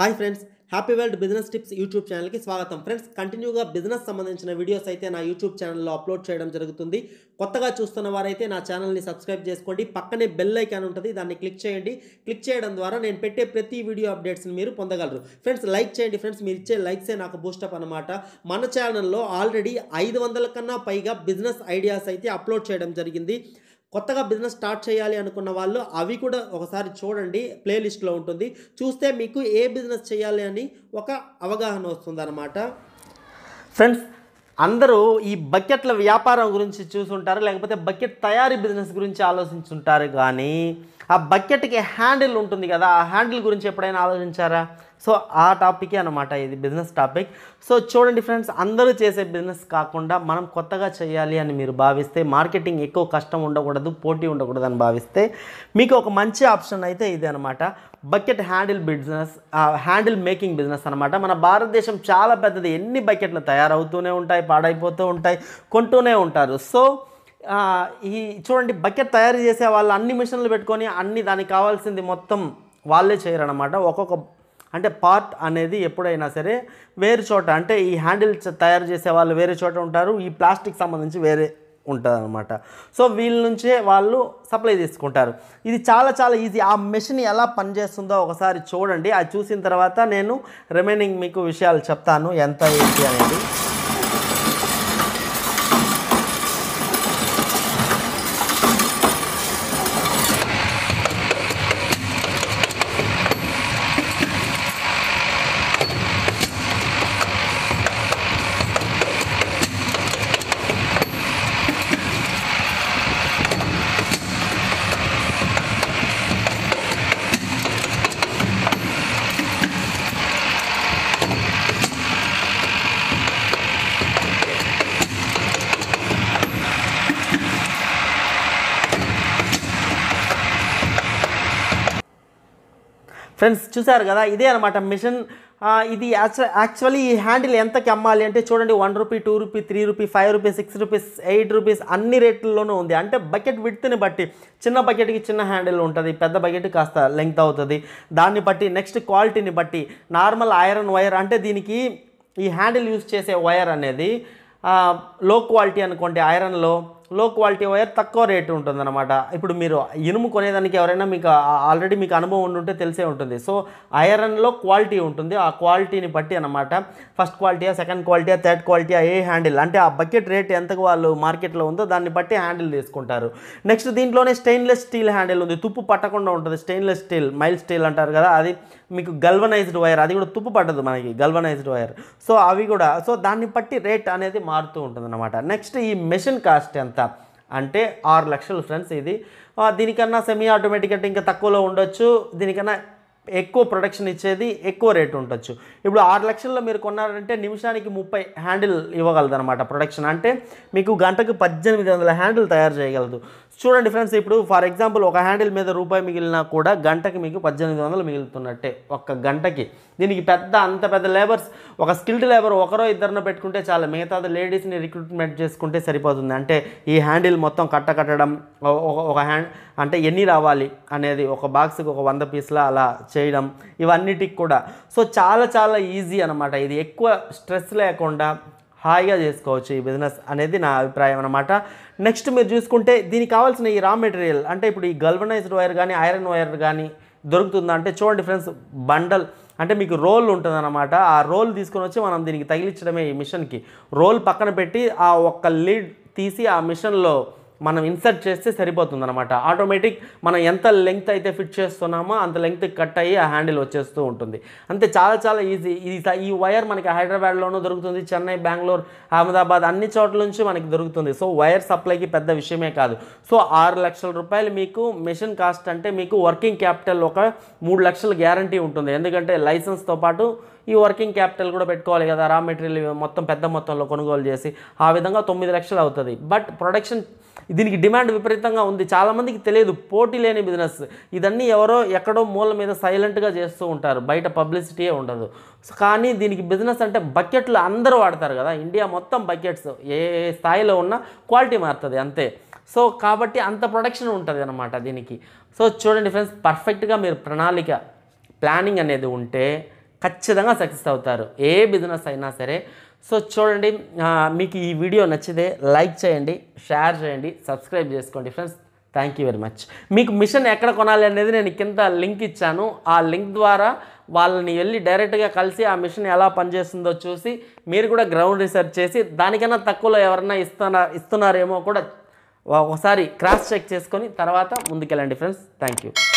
hi friends happy world business tips YouTube ఛానల్కి స్వాగతం friends కంటిన్యూగా బిజినెస్ సంబంధించిన వీడియోస్ అయితే నా యూట్యూబ్ ఛానల్లో అప్లోడ్ చేయడం జరుగుతుంది కొత్తగా చూస్తున్న వారైతే నా ఛానల్ని సబ్స్క్రైబ్ చేసుకోండి పక్కనే బెల్ ఐకాన్ ఉంటుంది దాన్ని క్లిక్ చేయండి క్లిక్ చేయడం ద్వారా నేను పెట్టే ప్రతి వీడియో అప్డేట్స్ని మీరు పొందగలరు ఫ్రెండ్స్ లైక్ చేయండి ఫ్రెండ్స్ మీరు ఇచ్చే లైక్సే నాకు బూస్టప్ అనమాట మన ఛానల్లో ఆల్రెడీ ఐదు వందల కన్నా పైగా బిజినెస్ ఐడియాస్ అయితే అప్లోడ్ చేయడం జరిగింది కొత్తగా బిజినెస్ స్టార్ట్ చేయాలి అనుకున్న వాళ్ళు అవి కూడా ఒకసారి చూడండి ప్లేలిస్ట్లో ఉంటుంది చూస్తే మీకు ఏ బిజినెస్ చేయాలి అని ఒక అవగాహన అనమాట ఫ్రెండ్స్ అందరూ ఈ బకెట్ల వ్యాపారం గురించి చూసుంటారు లేకపోతే బకెట్ తయారీ బిజినెస్ గురించి ఆలోచించుంటారు కానీ ఆ బకెట్కి హ్యాండిల్ ఉంటుంది కదా ఆ హ్యాండిల్ గురించి ఎప్పుడైనా ఆలోచించారా సో ఆ టాపికే అనమాట ఇది బిజినెస్ టాపిక్ సో చూడండి ఫ్రెండ్స్ అందరూ చేసే బిజినెస్ కాకుండా మనం కొత్తగా చేయాలి అని మీరు భావిస్తే మార్కెటింగ్ ఎక్కువ కష్టం ఉండకూడదు పోటీ ఉండకూడదు అని భావిస్తే మీకు ఒక మంచి ఆప్షన్ అయితే ఇదే అనమాట bucket handle business handle making business అనమాట మన భారతదేశం చాలా పెద్దది ఎన్ని బకెట్లు తయారవుతూనే ఉంటాయి పాడైపోతూ ఉంటాయి కొంటూనే ఉంటారు సో ఈ చూడండి బకెట్ తయారు చేసే వాళ్ళు అన్ని మిషన్లు పెట్టుకొని అన్ని దానికి కావాల్సింది మొత్తం వాళ్ళే చేయరనమాట ఒక్కొక్క అంటే పార్ట్ అనేది ఎప్పుడైనా సరే వేరే చోట అంటే ఈ హ్యాండిల్ తయారు చేసే వాళ్ళు వేరే చోట ఉంటారు ఈ ప్లాస్టిక్ సంబంధించి వేరే ఉంటుందన్నమాట సో వీళ్ళ నుంచే వాళ్ళు సప్లై తీసుకుంటారు ఇది చాలా చాలా ఈజీ ఆ మెషిన్ ఎలా పనిచేస్తుందో ఒకసారి చూడండి అది చూసిన తర్వాత నేను రిమైనింగ్ మీకు విషయాలు చెప్తాను ఎంత ఏంటి అనేది ఫ్రెండ్స్ చూసారు కదా ఇదే అనమాట మిషన్ ఇది యాక్చువల్లీ ఈ హ్యాండిల్ ఎంతకి అమ్మాలి అంటే చూడండి one rupee two rupee three rupee five rupees six rupees eight rupees అన్ని రేట్లలోనూ ఉంది అంటే బకెట్ విడ్త్ని బట్టి చిన్న బకెట్కి చిన్న హ్యాండిల్ ఉంటుంది పెద్ద బకెట్ కాస్త లెంగ్త్ అవుతుంది దాన్ని బట్టి నెక్స్ట్ క్వాలిటీని బట్టి నార్మల్ ఐరన్ వైర్ అంటే దీనికి ఈ హ్యాండిల్ యూస్ చేసే వైర్ అనేది లో క్వాలిటీ అనుకోండి ఐరన్లో లో క్వాలిటీ వైర్ తక్కువ రేటు ఉంటుందన్నమాట ఇప్పుడు మీరు ఇనుము కొనేదానికి ఎవరైనా మీకు ఆల్రెడీ మీకు అనుభవం ఉండుంటే తెలిసే ఉంటుంది సో ఐరన్లో క్వాలిటీ ఉంటుంది ఆ క్వాలిటీని బట్టి అనమాట ఫస్ట్ క్వాలిటీయా సెకండ్ క్వాలిటీయా థర్డ్ క్వాలిటీయా ఏ హ్యాండిల్ అంటే ఆ బకెట్ రేట్ ఎంతకు వాళ్ళు మార్కెట్లో ఉందో దాన్ని బట్టి హ్యాండిల్ తీసుకుంటారు నెక్స్ట్ దీంట్లోనే స్టెయిన్లెస్ స్టీల్ హ్యాండిల్ ఉంది తుప్పు పట్టకుండా ఉంటుంది స్టెయిన్లెస్ స్టీల్ మైల్ స్టీల్ అంటారు కదా అది మీకు గల్వనైజ్డ్ వైర్ అది కూడా తుప్పు పట్టదు మనకి గల్వనైజ్డ్ వైర్ సో అవి కూడా సో దాన్ని బట్టి రేట్ అనేది మారుతూ ఉంటుంది నెక్స్ట్ ఈ మెషిన్ కాస్ట్ ఎంత అంటే ఆరు లక్షలు ఫ్రెండ్స్ ఇది దీనికన్నా సెమీ ఆటోమేటిక్ అంటే ఇంకా తక్కువలో ఉండొచ్చు దీనికన్నా ఎక్కువ ప్రొడక్షన్ ఇచ్చేది ఎక్కువ రేటు ఉండొచ్చు ఇప్పుడు ఆరు లక్షల్లో మీరు కొన్నారంటే నిమిషానికి ముప్పై హ్యాండిల్ ఇవ్వగలదు అనమాట ప్రొడక్షన్ అంటే మీకు గంటకు పద్దెనిమిది వందల హ్యాండిల్ తయారు చేయగలదు చూడండి ఫ్రెండ్స్ ఇప్పుడు ఫర్ ఎగ్జాంపుల్ ఒక హ్యాండిల్ మీద రూపాయి మిగిలినా కూడా గంటకి మీకు పద్దెనిమిది వందలు మిగులుతున్నట్టే ఒక్క గంటకి దీనికి పెద్ద అంత పెద్ద లేబర్స్ ఒక స్కిల్డ్ లేబర్ ఒకరో ఇద్దరినో పెట్టుకుంటే చాలా మిగతాది లేడీస్ని రిక్రూట్మెంట్ చేసుకుంటే సరిపోతుంది అంటే ఈ హ్యాండిల్ మొత్తం కట్ట కట్టడం ఒక హ్యాండ్ అంటే ఎన్ని రావాలి అనేది ఒక బాక్స్కి ఒక వంద పీస్లా అలా చేయడం ఇవన్నిటికి కూడా సో చాలా చాలా ఈజీ అనమాట ఇది ఎక్కువ స్ట్రెస్ లేకుండా హాయిగా చేసుకోవచ్చు ఈ బిజినెస్ అనేది నా అభిప్రాయం అనమాట నెక్స్ట్ మీరు చూసుకుంటే దీనికి కావాల్సిన ఈ రా మెటీరియల్ అంటే ఇప్పుడు ఈ గల్వనైజ్డ్ వైర్ కానీ ఐరన్ వైర్ కానీ దొరుకుతుందా అంటే చూడండి ఫ్రెండ్స్ బండల్ అంటే మీకు రోల్ ఉంటుందన్నమాట ఆ రోల్ తీసుకొని వచ్చి మనం దీనికి తగిలించడమే ఈ మిషన్కి రోల్ పక్కన పెట్టి ఆ ఒక్క లీడ్ తీసి ఆ మిషన్లో మనం ఇన్సర్ట్ చేస్తే సరిపోతుంది అనమాట ఆటోమేటిక్ మనం ఎంత లెంగ్త్ అయితే ఫిట్ చేస్తున్నామో అంత లెంగ్త్ కట్ అయ్యి ఆ హ్యాండిల్ వచ్చేస్తూ ఉంటుంది అంతే చాలా చాలా ఈజీ ఇది ఈ వైర్ మనకి హైదరాబాద్లోనూ దొరుకుతుంది చెన్నై బెంగళూరు అహ్మదాబాద్ అన్ని చోట్ల నుంచి మనకి దొరుకుతుంది సో వైర్ సప్లైకి పెద్ద విషయమే కాదు సో ఆరు లక్షల రూపాయలు మీకు మెషిన్ కాస్ట్ అంటే మీకు వర్కింగ్ క్యాపిటల్ ఒక మూడు లక్షల గ్యారంటీ ఉంటుంది ఎందుకంటే లైసెన్స్తో పాటు ఈ వర్కింగ్ క్యాపిటల్ కూడా పెట్టుకోవాలి కదా రా మెటీరియల్ మొత్తం పెద్ద మొత్తంలో కొనుగోలు చేసి ఆ విధంగా తొమ్మిది లక్షలు అవుతుంది బట్ ప్రొడక్షన్ దీనికి డిమాండ్ విపరీతంగా ఉంది చాలామందికి తెలియదు పోటీ లేని బిజినెస్ ఇదన్నీ ఎవరో ఎక్కడో మూల మీద సైలెంట్గా చేస్తూ ఉంటారు బయట పబ్లిసిటీయే ఉండదు కానీ దీనికి బిజినెస్ అంటే బకెట్లు అందరూ వాడతారు కదా ఇండియా మొత్తం బకెట్స్ ఏ స్థాయిలో ఉన్నా క్వాలిటీ మారుతుంది అంతే సో కాబట్టి అంత ప్రొడక్షన్ ఉంటుంది అనమాట దీనికి సో చూడండి ఫ్రెండ్స్ పర్ఫెక్ట్గా మీరు ప్రణాళిక ప్లానింగ్ అనేది ఉంటే ఖచ్చితంగా సక్సెస్ అవుతారు ఏ బిజినెస్ అయినా సరే సో చూడండి మీకు ఈ వీడియో నచ్చితే లైక్ చేయండి షేర్ చేయండి సబ్స్క్రైబ్ చేసుకోండి friends thank you very much మీకు మిషన్ ఎక్కడ కొనాలి అనేది నేను కింద లింక్ ఇచ్చాను ఆ లింక్ ద్వారా వాళ్ళని వెళ్ళి డైరెక్ట్గా కలిసి ఆ మిషన్ ఎలా పనిచేస్తుందో చూసి మీరు కూడా గ్రౌండ్ రీసెర్చ్ చేసి దానికన్నా తక్కువలో ఎవరన్నా ఇస్తున్నా ఇస్తున్నారేమో కూడా ఒకసారి క్రాస్ చెక్ చేసుకొని తర్వాత ముందుకెళ్ళండి ఫ్రెండ్స్ థ్యాంక్ యూ